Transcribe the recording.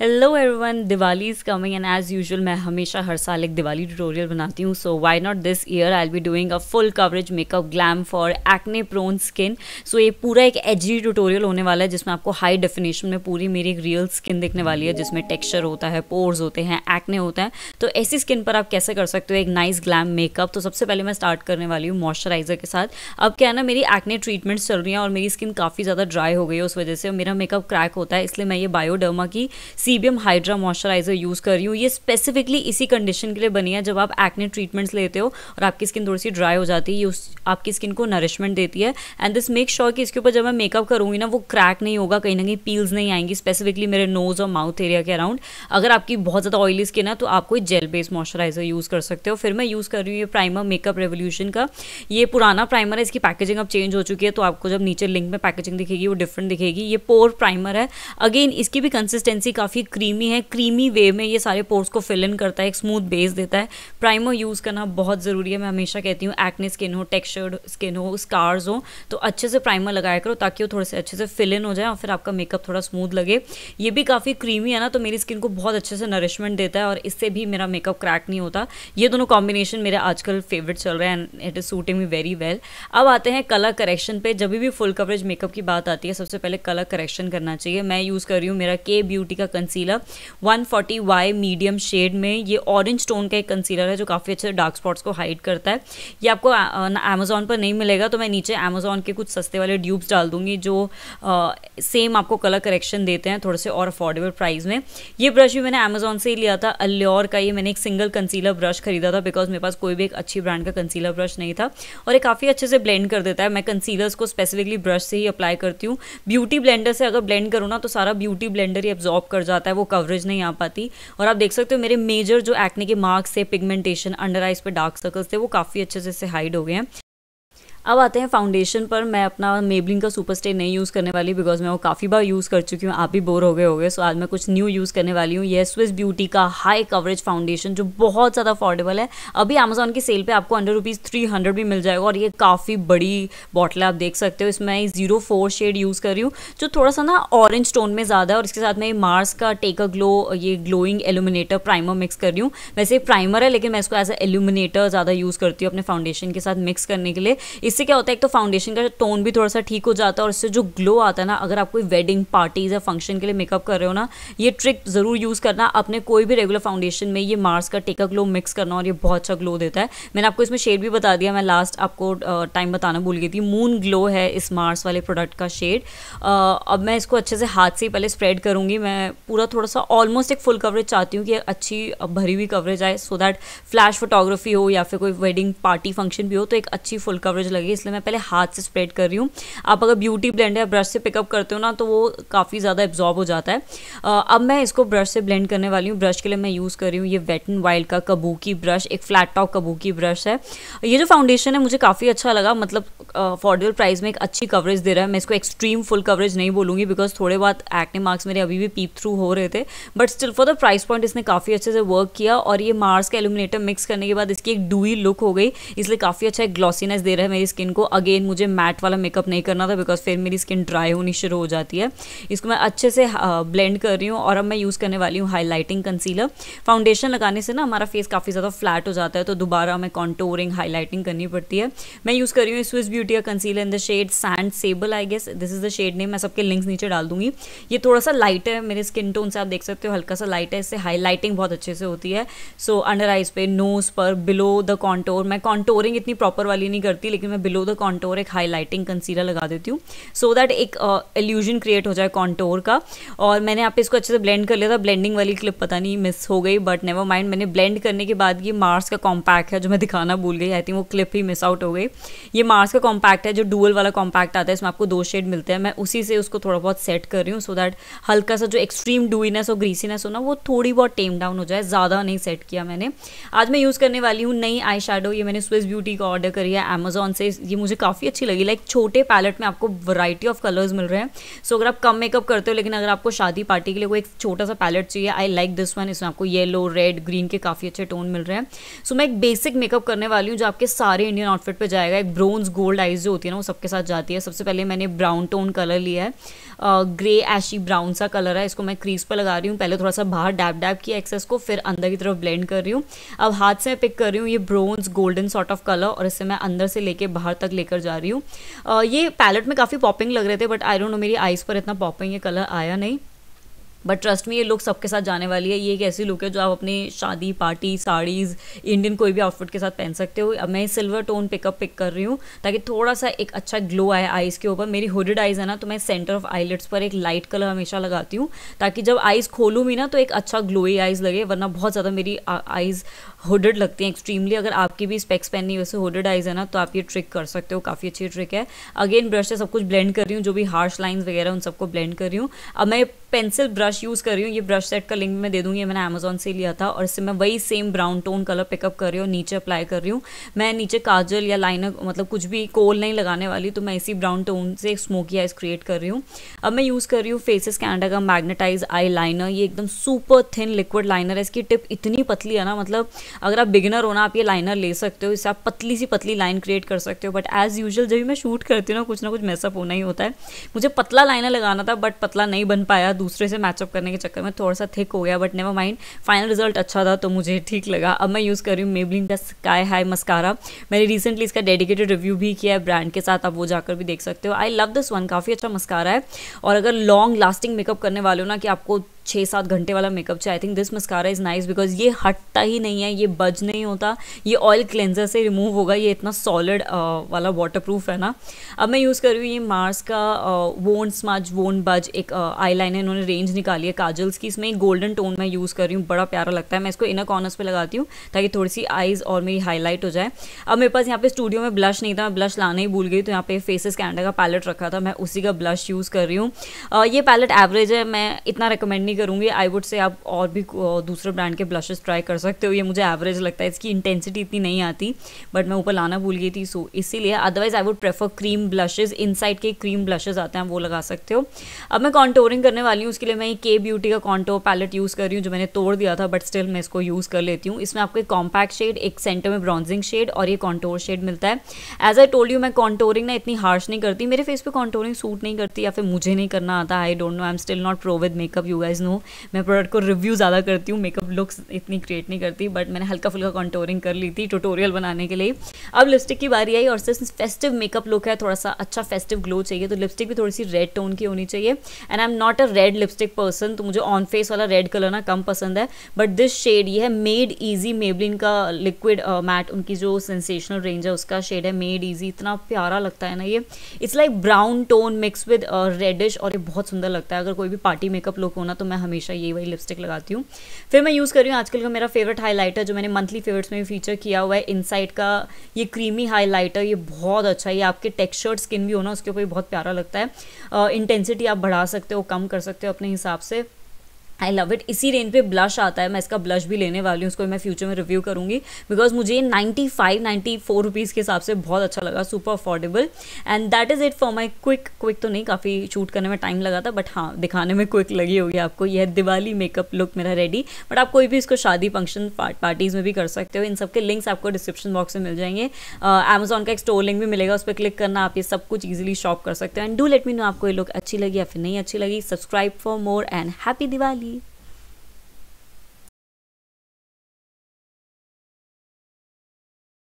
hello everyone Diwali is coming and as usual मैं हमेशा हर साल एक दिवाली ट्यूटोरियल बनाती हूँ so why not this year I be doing a full coverage makeup glam for acne prone skin so ये पूरा एक एजी ट्यूटोरियल होने वाला है जिसमें आपको हाई डेफिनेशन में पूरी मेरी एक रियल स्किन दिखने वाली है जिसमें टेक्स्चर होता है पोर्स होते हैं एक्ने होता है तो ऐसी स्किन पर आप कैसे कर सकते हो एक नाइस ग्लैम मेकअप तो सबसे पहले मैं स्टार्ट करने वाली हूँ मॉइस्चराइजर के साथ अब क्या है ना मेरी एक्ने ट्रीटमेंट्स चल रही हैं और मेरी स्किन काफ़ी ज़्यादा ड्राई हो गई है उस वजह से मेरा मेकअप क्रैक होता है इसलिए मैं ये बायोडर्मा की सीबियम हाइड्रा मॉइस्चराइज़र यूज़ कर रही हूँ ये स्पेसिफिकली इसी कंडीशन के लिए बनी है जब आप एक्ने ट्रीटमेंट्स लेते हो और आपकी स्किन थोड़ी सी ड्राई हो जाती है ये उस आपकी स्किन को नरिशमेंट देती है एंड दिस मेक श्योर कि इसके ऊपर जब मैं मेकअप करूँगी ना वो क्रैक नहीं होगा कहीं ना कहीं पील्स नहीं आएंगी स्पेसिफिकली मेरे नोज़ और माउथ एरिया के अराउंड अगर आपकी बहुत ज़्यादा ऑयली स्किन है तो आप कोई जेल बेस्ड मॉइस्चराइज़र यूज़ कर सकते हो फिर मैं यूज़ कर रही हूँ ये प्राइमर मेकअप रेवोल्यूशन का ये पुराना प्राइमर है इसकी पैकेजिंग अब चेंज हो चुकी है तो आपको जब नीचे लिंक में पैकेजिंग दिखेगी वो डिफरेंट दिखेगी ये पोर प्राइमर है अगेन इसकी भी कंसिस्टेंसी काफ़ी काफ़ी क्रीमी है क्रीमी वे में ये सारे पोर्स को फिल इन करता है एक स्मूथ बेस देता है प्राइमर यूज़ करना बहुत ज़रूरी है मैं हमेशा कहती हूँ एक्ने स्किन हो टेक्सचर्ड स्किन हो स्कार्स हो तो अच्छे से प्राइमर लगाया करो ताकि वो थोड़े से अच्छे से फिल इन हो जाए और फिर आपका मेकअप थोड़ा स्मूथ लगे ये भी काफ़ी क्रीमी है ना तो मेरी स्किन को बहुत अच्छे से नरिशमेंट देता है और इससे भी मेरा मेकअप क्रैक नहीं होता ये दोनों कॉम्बिनेशन मेरे आजकल फेवरेट चल रहा है and it is suiting me very well अब आते हैं कलर करेक्शन पे जब भी फुल कवरेज मेकअप की बात आती है सबसे पहले कलर करेक्शन करना चाहिए मैं यूज़ कर रही हूँ मेरा के ब्यूटी का concealer 140 forty Y medium shade में ये ऑरेंज टोन का एक कंसीलर है जो काफ़ी अच्छे डार्क स्पॉट्स को हाइड करता है ये आपको अमेजोन पर नहीं मिलेगा तो मैं नीचे अमेजोन के कुछ सस्ते वाले ड्यूब्स डाल दूँगी जो आ, सेम आपको कलर करेक्शन देते हैं थोड़े से और अफोर्डेबल प्राइस में ये ब्रश भी मैंने अमेजोन से ही लिया था अल्योर का ये मैंने एक सिंगल कंसीलर ब्रश खरीदा था बिकॉज मेरे पास कोई भी एक अच्छी ब्रांड का कंसीलर ब्रश नहीं था और ये काफ़ी अच्छे से ब्लेंड कर देता है मैं कंसीलर्स को स्पेसिफिकली ब्रश से ही अप्लाई करती हूँ ब्यूटी ब्लेंडर से अगर ब्लेंड करूँ ना तो सारा ब्यूटी ब्लेंडर ही एब्जॉर्ब कर जाता है वो कवरेज नहीं आ पाती और आप देख सकते हो मेरे मेजर जो एक्ने के मार्क्स थे पिगमेंटेशन अंडर आइज पे डार्क सर्कल्स थे वो काफ़ी अच्छे से हाइड हो गए हैं अब आते हैं फाउंडेशन पर मैं अपना मेबलिंग का सुपर स्टे नहीं यूज़ करने वाली बिकॉज मैं वो काफ़ी बार यूज़ कर चुकी हूँ आप भी बोर हो गए होगे सो आज मैं कुछ न्यू यूज़ करने वाली हूँ यह स्विस ब्यूटी का हाई कवरेज फाउंडेशन जो बहुत ज़्यादा अफोर्डेबल है अभी अमेजोन की सेल पर आपको अंडर रुपीज़ थ्री हंड्रेड भी मिल जाएगा और ये काफ़ी बड़ी बॉटल आप देख सकते हो इसमें जीरो फोर शेड यूज़ कर रही हूँ जो थोड़ा सा ना ऑरेंज टोन में ज़्यादा है और इसके साथ मैं मार्स का टेक अ ग्लो ये ग्लोइंग एलुमिनेटर प्राइमर मिक्स कर रही हूँ वैसे प्राइमर है लेकिन मैं इसको एज अ एलुमिनेटर ज़्यादा यूज़ करती हूँ अपने फाउंडेशन के साथ मिक्स करने के लिए इस इससे क्या होता है एक तो फाउंडेशन का टोन भी थोड़ा सा ठीक हो जाता है और इससे जो ग्लो आता है ना अगर आप कोई वेडिंग पार्टीज या फंक्शन के लिए मेकअप कर रहे हो ना ये ट्रिक ज़रूर यूज़ करना अपने कोई भी रेगुलर फाउंडेशन में ये मार्स का टेका ग्लो मिक्स करना और ये बहुत अच्छा ग्लो देता है मैंने आपको इसमें शेड भी बता दिया मैं लास्ट आपको टाइम बताना भूल गई थी मून ग्लो है इस मार्स वाले प्रोडक्ट का शेड अब मैं इसको अच्छे से हाथ से ही पहले स्प्रेड करूँगी मैं पूरा थोड़ा सा ऑलमोस्ट एक फुल कवरेज चाहती हूँ कि अच्छी भरी हुई कवरेज आए सो दैट फ्लैश फोटोग्राफी हो या फिर कोई वेडिंग पार्टी फंक्शन भी हो तो एक अच्छी फुल कवरेज लगे इसलिए मैं पहले हाथ से स्प्रेड कर रही हूँ आप अगर ब्यूटी ब्लेंड या ब्रश से पिकअप करते हो ना तो वो काफ़ी ज़्यादा एब्जॉर्ब हो जाता है अब मैं इसको ब्रश से ब्लेंड करने वाली हूँ ब्रश के लिए मैं यूज़ कर रही हूँ ये वेट एंड वाइल्ड का कबूकी ब्रश एक फ्लैट टॉप कबूकी ब्रश है ये जो फाउंडेशन है मुझे काफ़ी अच्छा लगा मतलब अफोर्डेबल प्राइस में एक अच्छी कवरेज दे रहा है मैं इसको एक्सट्रीम फुल कवरेज नहीं बोलूँगी बिकॉज थोड़े बहुत एक्ने मार्क्स मेरे अभी भी पीप थ्रू हो रहे थे but still for the price point इसने काफ़ी अच्छे से वर्क किया और ये मार्स का एलुमिनेटर मिक्स करने के बाद इसकी एक डूई लुक हो गई इसलिए काफ़ी अच्छा एक ग्लॉसीनेस दे रहा है मेरी स्किन को अगेन मुझे मैट वाला मेकअप नहीं करना था बिकॉज फिर मेरी स्किन ड्राई होनी शुरू हो जाती है इसको मैं अच्छे से ब्लेंड हाँ, कर रही हूँ और अब मैं यूज़ करने वाली हूँ हाईलाइटिंग कंसीलर फाउंडेशन लगाने से ना हमारा फेस काफ़ी ज़्यादा फ्लैट हो जाता है तो दोबारा हमें कॉन्टोरिंग हाईलाइटिंग करनी पड़ती है मैं यूज़ कर रही हूँ स्विस ब्यूटी का concealer in the shade sand sable I guess this is the shade name मैं सबके लिंक्स नीचे डाल दूंगी ये थोड़ा सा लाइट है मेरे स्किन टोन से आप देख सकते हो हल्का सा लाइट है इससे हाईलाइटिंग बहुत अच्छे से होती है सो अंडर आइज पे नोज़ पर बिलो द कॉन्टोर मैं कॉन्टोरिंग इतनी प्रॉपर वाली नहीं करती लेकिन मैं मैं बिलो द कॉन्टोर एक हाईलाइटिंग कंसीलर लगा देती हूँ सो दैट एक एल्यूजन uh, क्रिएट हो जाए कॉन्टोर का और मैंने आप इसको अच्छे से ब्लेंड कर लिया था ब्लेंडिंग वाली क्लिप पता नहीं मिस हो गई बट नेवर माइंड मैंने ब्लेंड करने के बाद ये मार्स का कॉम्पैक्ट है जो मैं दिखाना भूल गई आई थिंक वो क्लिप ही मिस आउट हो गई ये मार्स का कॉम्पैक्ट है जो डुअल वाला कॉम्पैक्ट आता है इसमें आपको दो शेड मिलते हैं मैं उसी से उसको थोड़ा बहुत सेट कर रही हूँ सो दैट हल्का सा जो एक्सट्रीम डूईनेस और ग्रीसीनेस हो ना वो थोड़ी बहुत टेम डाउन हो जाए ज़्यादा नहीं सेट किया मैंने आज मैं यूज़ करने वाली हूँ नई आई ये मैंने स्विस ब्यूटी का ऑर्डर करी है अमेजोन से ये मुझे काफ़ी अच्छी लगी लाइक छोटे पैलेट में आपको वैरायटी ऑफ कलर्स मिल रहे हैं सो so, अगर आप कम मेकअप करते हो लेकिन अगर आपको शादी पार्टी के लिए कोई एक छोटा सा पैलेट चाहिए आई लाइक दिस वन इसमें आपको येलो रेड ग्रीन के काफ़ी अच्छे टोन मिल रहे हैं सो so, मैं एक बेसिक मेकअप करने वाली हूँ जो आपके सारे इंडियन आउटफिट पर जाएगा एक ब्रोन्स गोल्ड आइज जो होती है ना वो सबके साथ जाती है सबसे पहले मैंने ब्राउन टोन कलर लिया है ग्रे एशी ब्राउन सा कलर है इसको मैं क्रीज पर लगा रही हूँ पहले थोड़ा सा बाहर डैप डैप किया एक्सेस को फिर अंदर की तरफ ब्लेंड कर रही हूँ अब हाथ से मैं पिक कर रही हूँ ये bronze golden sort of colour और इसे मैं अंदर से लेके बाहर तक लेकर जा रही हूँ ये पैलेट में काफ़ी पॉपिंग लग रहे थे बट आई डोंट नो मेरी आइज़ पर इतना पॉपिंग ये कलर आया नहीं बट ट्रस्ट में ये लुक सबके साथ जाने वाली है ये एक ऐसी लुक है जो आप अपनी शादी पार्टी साड़ीज़ इंडियन कोई भी आउटफिट के साथ पहन सकते हो अब मैं सिल्वर टोन पिकअप पिक कर रही हूँ ताकि थोड़ा सा एक अच्छा ग्लो आए आइज़ के ऊपर मेरी होडेड आइज़ है ना तो मैं सेंटर ऑफ आईलेट्स पर एक लाइट कलर हमेशा लगाती हूँ ताकि जब आइज़ खोलूँ भी ना तो एक अच्छा ग्लोई आइज़ लगे वरना बहुत ज़्यादा मेरी आइज़ होडेड लगती हैं एक्सट्रीमली अगर आपकी भी स्पेक्स पहननी वैसे होडेड आइज़ है ना तो आप ये ट्रिक कर सकते हो काफ़ी अच्छी ट्रिक है अगेन ब्रश से सब कुछ ब्लेंड कर रही हूँ जो भी हार्श लाइन्स वगैरह उन सबको ब्लेंड कर रही हूँ अब मैं पेंसिल ब्रश यूज़ कर रही हूँ ये ब्रश सेट का लिंक मैं दे दूँगी मैंने अमेजोन से लिया था और इससे मैं वही same brown tone colour pick up कर रही हूँ नीचे अप्लाई कर रही हूँ मैं नीचे काजल या लाइनर मतलब कुछ भी कोल नहीं लगाने वाली तो मैं इसी ब्राउन टोन से स्मोकी आइज क्रिएट कर रही हूँ अब मैं यूज़ कर रही हूँ के कैनेडा का मैग्नेटाइज आई लाइनर ये एकदम सुपर थिन लिक्विड लाइनर है इसकी टिप इतनी पतली है ना मतलब अगर आप बिगिनर हो ना आप ये लाइनर ले सकते हो इससे आप पतली सी पतली लाइन क्रिएट कर सकते हो बट एज़ यूजल जब भी मैं शूट करती हूँ ना कुछ ना कुछ मैसअप होना ही होता है मुझे पतला लाइनर लगाना था बट पतला नहीं बन पाया दूसरे से मैचअप करने के चक्कर में थोड़ा सा थिक हो गया but never mind final result अच्छा था तो मुझे ठीक लगा अब मैं यूज़ कर रही हूँ मेबलिन का स्काई हाई मस्कारा मैंने रिसेंटली इसका डेडिकेटेड रिव्यू भी किया है ब्रांड के साथ आप वो जाकर भी देख सकते हो आई लव दिस वन काफ़ी अच्छा मस्कारा है और अगर लॉन्ग लास्टिंग मेकअप करने वाले हो ना कि आपको छः सात घंटे वाला मेकअप चाहिए I think this mascara is nice because ये हटता ही नहीं है ये बज नहीं होता ये ऑयल क्लेंजर से रिमूव होगा ये इतना सॉलिड वाला वाटर है ना अब मैं यूज़ कर रही हूँ ये मार्स का वोन स्मज वोन बज एक आई लाइन इन्होंने रेंज निकाली है काजल्स की इसमें एक गोल्डन टोन मैं यूज़ कर रही हूँ बड़ा प्यारा लगता है मैं इसको इनर कॉर्नर्स पर लगाती हूँ ताकि थोड़ी सी आइज़ और मेरी हाईलाइट हो जाए अब मेरे पास यहाँ पे स्टूडियो में ब्लश नहीं था मैं ब्लश लाना ही भूल गई तो यहाँ पे फेसेस कैंडा का पैलेट रखा था मैं उसी का ब्लश यूज़ कर रही हूँ ये पैलेट एवरेज है मैं इतना रिकमेंड नहीं करूँगी आई वुड से आप और भी दूसरे ब्रांड के ब्लशेस ट्राई कर सकते हो ये मुझे एवरेज लगता है इसकी इंटेंसिटी इतनी नहीं आती बट मैं ऊपर लाना भूल गई थी सो इसीलिए otherwise I would prefer cream blushes इन के क्रीम ब्लशेज आते हैं वो लगा सकते हो अब मैं कॉन्टोरिंग करने वाली हूँ उसके लिए मैं के ब्यूटी का कॉन्टो पैलेट यूज़ कर रही हूँ जो मैंने तोड़ दिया था बट स्टिल मैं इसको यूज़ कर लेती हूँ इसमें आपको एक कॉम्पैक्ट शेड एक सेंटर में ब्रॉन्जिंग शेड और ये कॉन्टोर शेड मिलता है एज आई टोल्ड यू मैं कॉन्टोरिंग ना इतनी हार्श नहीं करती मेरे फेस पे कॉन्टोरिंग सूट नहीं करती या फिर मुझे नहीं करना आता I don't know I am still not pro with makeup you guys हूँ मैं प्रोडक्ट को रिव्यू ज़्यादा करती हूँ मेकअप लुक्स इतनी क्रिएट नहीं करती बट मैंने हल्का फुल्का कॉन्टोरिंग कर ली थी ट्यूटोरियल बनाने के लिए अब लिपस्टिक की बारी आई और सिर्फ फेस्टिव मेकअप लुक है थोड़ा सा अच्छा फेस्टिव ग्लो चाहिए तो लिपस्टिक भी थोड़ी सी रेड टोन की होनी चाहिए and I am not a red lipstick person तो मुझे ऑन फेस वाला रेड कलर ना कम पसंद है बट दिस शेड ये है मेड ईजी मेबलिन का लिक्विड मैट उनकी जो सेंसेशनल रेंज है उसका शेड है मेड ईजी इतना प्यारा लगता है ना ये it's like brown tone mix with reddish और ये बहुत सुंदर लगता है अगर कोई भी पार्टी मेकअप लुक होना तो मैं हमेशा यही वही लिपस्टिक लगाती हूँ फिर मैं यूज़ कर रही हूँ आजकल का मेरा फेवरेट हाईलाइटर जो मैंने मंथली फेवरेट्स में फीचर किया हुआ है इनसाइड का ये क्रीमी हाईलाइटर ये बहुत अच्छा है ये आपके टेक्सचर्ड स्किन भी हो ना उसके ऊपर बहुत प्यारा लगता है इंटेंसिटी uh, आप बढ़ा सकते हो कम कर सकते हो अपने हिसाब से आई लव इट इसी रेंज पे ब्लश आता है मैं इसका ब्लश भी लेने वाली हूँ उसको मैं फ्यूचर में रिव्यू करूँगी बिकॉज मुझे ये ninety five ninety four rupees के हिसाब से बहुत अच्छा लगा super affordable and that is it for my quick quick तो नहीं काफ़ी शूट करने में टाइम लगा था बट हाँ दिखाने में क्विक लगी होगी आपको यह दिवाली मेकअप लुक मेरा रेडी बट आप कोई भी इसको शादी फंक्शन पार्टीज़ में भी कर सकते हो इन सब के लिंक्स आपको डिस्क्रिप्शन बॉक्स में मिल जाएंगे अमेजोन uh, का एक स्टोर लिंक भी मिलेगा उस पर क्लिक करना आप ये सब कुछ ईजिली शॉप कर सकते हो and do let me know आपको ये लुक अच्छी लगी या फिर नहीं अच्छी लगी subscribe for more and happy Diwali